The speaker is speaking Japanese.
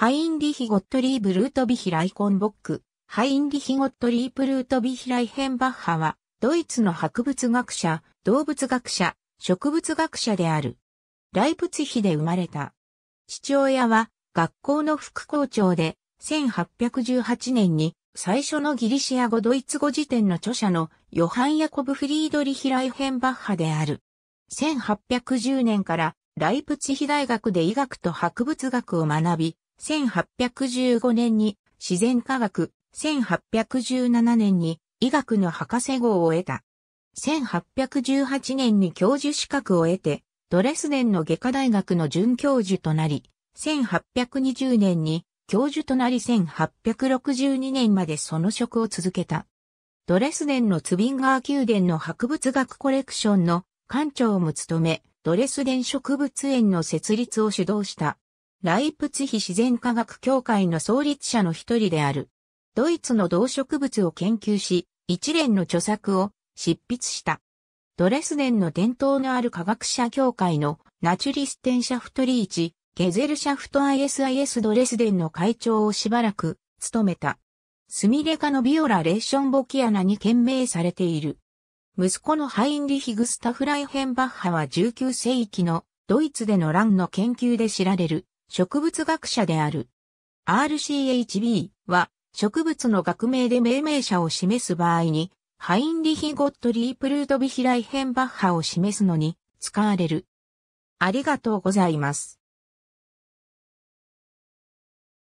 ハインリヒ・ゴットリーブ・ルートビヒ・ライコンボック、ハインリヒ・ゴットリープ・ルートビヒ・ライヘンバッハは、ドイツの博物学者、動物学者、植物学者である。ライプツヒで生まれた。父親は、学校の副校長で、1818年に、最初のギリシア語ドイツ語辞典の著者のヨハン・ヤコブ・フリードリヒ・ライヘンバッハである。1810年からライプツヒ大学で医学と博物学を学び、1815年に自然科学、1817年に医学の博士号を得た。1818年に教授資格を得て、ドレスデンの外科大学の准教授となり、1820年に教授となり1862年までその職を続けた。ドレスデンのツビンガー宮殿の博物学コレクションの館長も務め、ドレスデン植物園の設立を主導した。ライプツヒ自然科学協会の創立者の一人である。ドイツの動植物を研究し、一連の著作を執筆した。ドレスデンの伝統のある科学者協会のナチュリステンシャフトリーチ、ゲゼルシャフト ISIS ドレスデンの会長をしばらく務めた。スミレ科のビオラ・レーション・ボキアナに懸命されている。息子のハインリヒ・グスタフ・ライヘンバッハは19世紀のドイツでの乱の研究で知られる植物学者である。RCHB は植物の学名で命名者を示す場合に、ハインリヒ・ゴットリープ・ルートビヒ・ライヘンバッハを示すのに使われる。ありがとうございます。